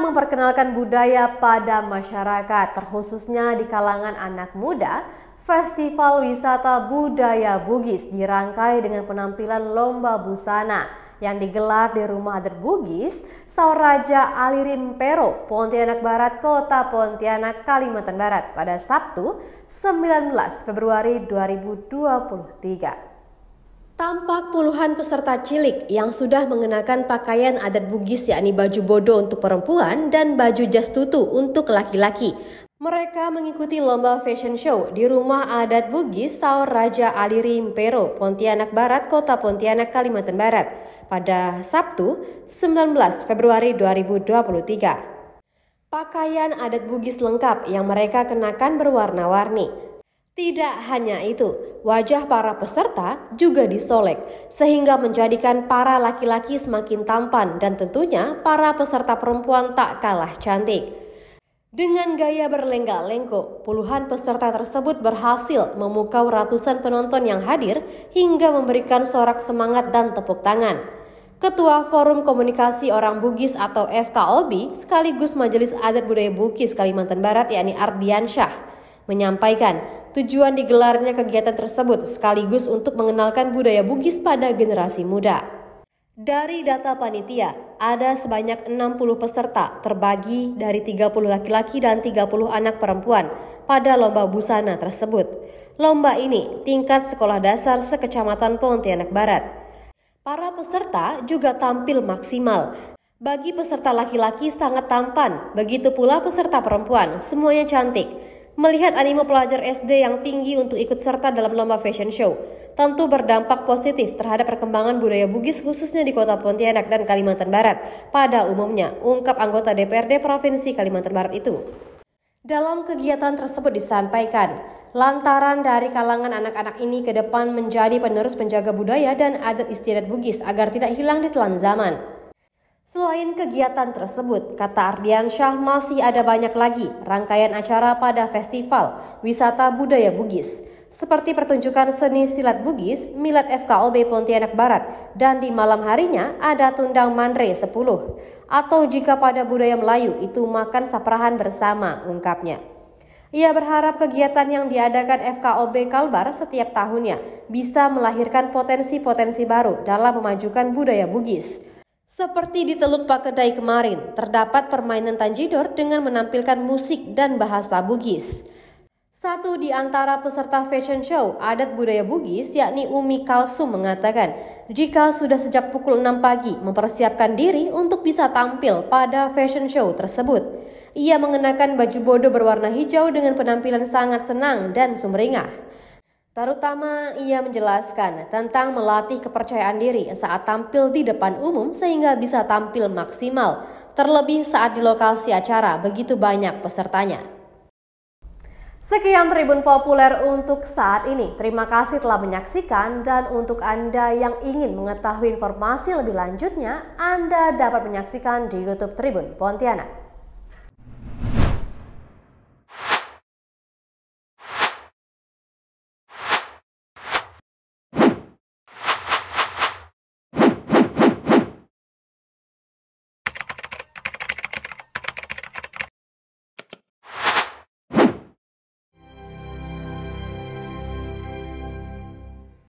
memperkenalkan budaya pada masyarakat, terkhususnya di kalangan anak muda, Festival Wisata Budaya Bugis dirangkai dengan penampilan lomba busana yang digelar di Rumah Adat Bugis, Sauraja Pero, Pontianak Barat, Kota Pontianak, Kalimantan Barat pada Sabtu 19 Februari 2023. Tampak puluhan peserta cilik yang sudah mengenakan pakaian adat Bugis yakni baju bodo untuk perempuan dan baju jas tutu untuk laki-laki. Mereka mengikuti lomba fashion show di rumah adat Bugis Saur Raja Aliri Impero, Pontianak Barat, Kota Pontianak, Kalimantan Barat pada Sabtu 19 Februari 2023. Pakaian adat Bugis lengkap yang mereka kenakan berwarna-warni, tidak hanya itu, wajah para peserta juga disolek, sehingga menjadikan para laki-laki semakin tampan dan tentunya para peserta perempuan tak kalah cantik. Dengan gaya berlenggak-lenggok, puluhan peserta tersebut berhasil memukau ratusan penonton yang hadir hingga memberikan sorak semangat dan tepuk tangan. Ketua Forum Komunikasi Orang Bugis atau FKOB sekaligus Majelis Adat Budaya Bugis Kalimantan Barat yakni Ardiansyah menyampaikan tujuan digelarnya kegiatan tersebut sekaligus untuk mengenalkan budaya Bugis pada generasi muda. Dari data panitia, ada sebanyak 60 peserta terbagi dari 30 laki-laki dan 30 anak perempuan pada lomba busana tersebut. Lomba ini tingkat sekolah dasar sekecamatan Pontianak Barat. Para peserta juga tampil maksimal bagi peserta laki-laki sangat tampan, begitu pula peserta perempuan, semuanya cantik. Melihat animo pelajar SD yang tinggi untuk ikut serta dalam lomba fashion show, tentu berdampak positif terhadap perkembangan budaya Bugis khususnya di kota Pontianak dan Kalimantan Barat pada umumnya, ungkap anggota DPRD Provinsi Kalimantan Barat itu. Dalam kegiatan tersebut disampaikan, lantaran dari kalangan anak-anak ini ke depan menjadi penerus penjaga budaya dan adat istiadat Bugis agar tidak hilang di telan zaman. Selain kegiatan tersebut, kata Ardiansyah masih ada banyak lagi rangkaian acara pada festival wisata budaya Bugis, seperti pertunjukan seni silat Bugis, Milad FKOB Pontianak Barat, dan di malam harinya ada Tundang manre 10, atau jika pada budaya Melayu itu makan saprahan bersama, ungkapnya. Ia berharap kegiatan yang diadakan FKOB Kalbar setiap tahunnya bisa melahirkan potensi-potensi baru dalam memajukan budaya Bugis seperti di Teluk Pakedai kemarin, terdapat permainan tanjidor dengan menampilkan musik dan bahasa Bugis. Satu di antara peserta fashion show adat budaya Bugis yakni Umi Kalsum mengatakan, jika sudah sejak pukul 6 pagi mempersiapkan diri untuk bisa tampil pada fashion show tersebut. Ia mengenakan baju bodoh berwarna hijau dengan penampilan sangat senang dan sumringah. Terutama ia menjelaskan tentang melatih kepercayaan diri saat tampil di depan umum sehingga bisa tampil maksimal, terlebih saat di lokasi acara begitu banyak pesertanya. Sekian Tribun Populer untuk saat ini. Terima kasih telah menyaksikan dan untuk Anda yang ingin mengetahui informasi lebih lanjutnya, Anda dapat menyaksikan di YouTube Tribun Pontianak.